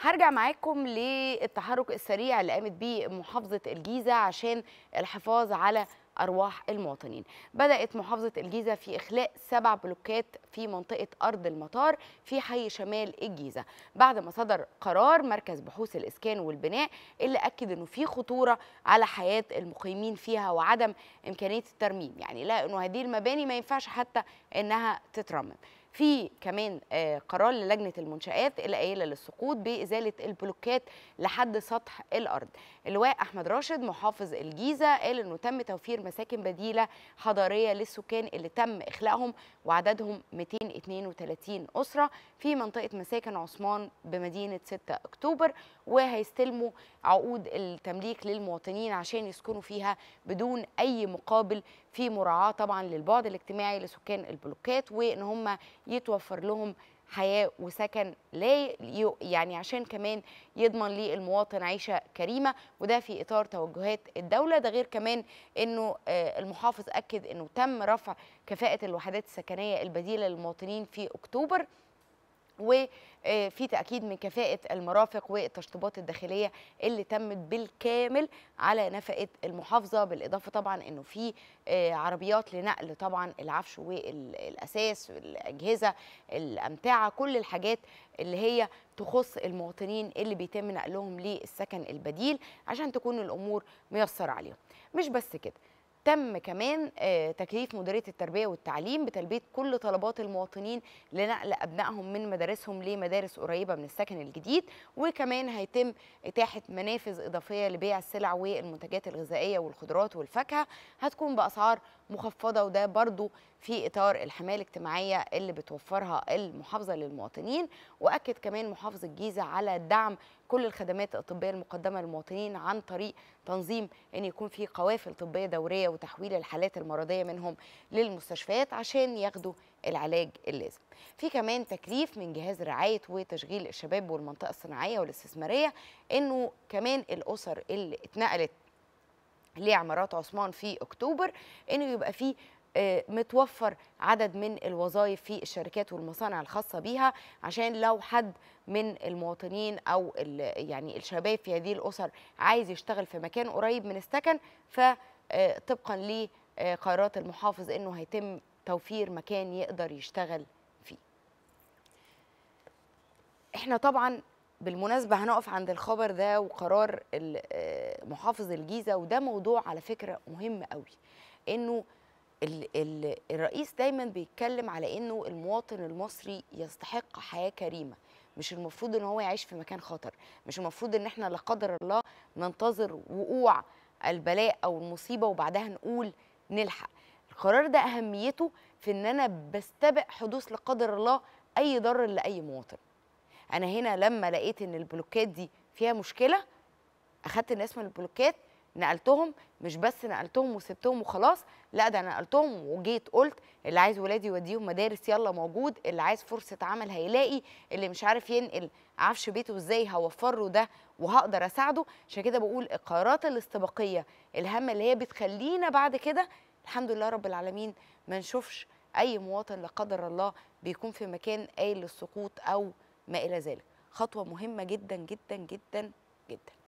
هرجع معاكم للتحرك السريع اللي قامت بيه محافظة الجيزة عشان الحفاظ على أرواح المواطنين بدأت محافظة الجيزة في إخلاء سبع بلوكات في منطقة أرض المطار في حي شمال الجيزة بعد ما صدر قرار مركز بحوث الإسكان والبناء اللي أكد أنه في خطورة على حياة المقيمين فيها وعدم إمكانية الترميم يعني لا أنه هذه المباني ما ينفعش حتى أنها تترمم في كمان آه، قرار للجنه المنشآت القايله للسقوط بازاله البلوكات لحد سطح الارض. اللواء احمد راشد محافظ الجيزه قال انه تم توفير مساكن بديله حضاريه للسكان اللي تم اخلاءهم وعددهم 232 اسره في منطقه مساكن عثمان بمدينه 6 اكتوبر وهيستلموا عقود التمليك للمواطنين عشان يسكنوا فيها بدون اي مقابل في مراعاه طبعا للبعد الاجتماعي لسكان البلوكات وان هم يتوفر لهم حياه وسكن لا يعني عشان كمان يضمن للمواطن عيشه كريمه وده في اطار توجهات الدوله ده غير كمان انه آه، المحافظ اكد انه تم رفع كفاءه الوحدات السكنيه البديله للمواطنين في اكتوبر وفي آه، تأكيد من كفاءة المرافق والتشطيبات الداخلية اللي تمت بالكامل على نفقة المحافظة بالإضافة طبعا أنه في آه، عربيات لنقل طبعا العفش والأساس الأجهزة الأمتعة كل الحاجات اللي هي تخص المواطنين اللي بيتم نقلهم للسكن البديل عشان تكون الأمور ميسرة عليهم مش بس كده تم كمان آه، تكليف مديريه التربيه والتعليم بتلبيه كل طلبات المواطنين لنقل ابنائهم من مدارسهم لمدارس قريبه من السكن الجديد وكمان هيتم اتاحه منافذ اضافيه لبيع السلع والمنتجات الغذائيه والخضروات والفاكهه هتكون باسعار مخفضه وده برضو في اطار الحمايه الاجتماعيه اللي بتوفرها المحافظه للمواطنين واكد كمان محافظ الجيزه على دعم كل الخدمات الطبيه المقدمه للمواطنين عن طريق تنظيم ان يكون في قوافل طبيه دوريه وتحويل الحالات المرضيه منهم للمستشفيات عشان ياخدوا العلاج اللازم. في كمان تكليف من جهاز رعايه وتشغيل الشباب والمنطقه الصناعيه والاستثماريه انه كمان الاسر اللي اتنقلت لعمارات عثمان في اكتوبر انه يبقى في آه، متوفر عدد من الوظائف في الشركات والمصانع الخاصة بيها عشان لو حد من المواطنين أو يعني الشباب في هذه الأسر عايز يشتغل في مكان قريب من السكن فطبقا لقرارات آه، المحافظ أنه هيتم توفير مكان يقدر يشتغل فيه احنا طبعا بالمناسبة هنقف عند الخبر ده وقرار آه، محافظ الجيزة وده موضوع على فكرة مهم قوي إنه الرئيس دايما بيتكلم على إنه المواطن المصري يستحق حياة كريمة مش المفروض إن هو يعيش في مكان خطر مش المفروض إن إحنا لا قدر الله ننتظر وقوع البلاء أو المصيبة وبعدها نقول نلحق القرار ده أهميته في إن أنا بستبق حدوث لا قدر الله أي ضرر لأي مواطن انا هنا لما لقيت ان البلوكات دي فيها مشكله اخدت الناس من البلوكات نقلتهم مش بس نقلتهم وسبتهم وخلاص لا ده انا نقلتهم وجيت قلت اللي عايز ولادي يوديهم مدارس يلا موجود اللي عايز فرصه عمل هيلاقي اللي مش عارف ينقل عفش بيته ازاي هوفر له ده وهقدر اساعده عشان كده بقول القرارات الاستباقيه الهامه اللي هي بتخلينا بعد كده الحمد لله رب العالمين ما نشوفش اي مواطن لا قدر الله بيكون في مكان قايل للسقوط او ما إلى ذلك خطوة مهمة جدا جدا جدا جدا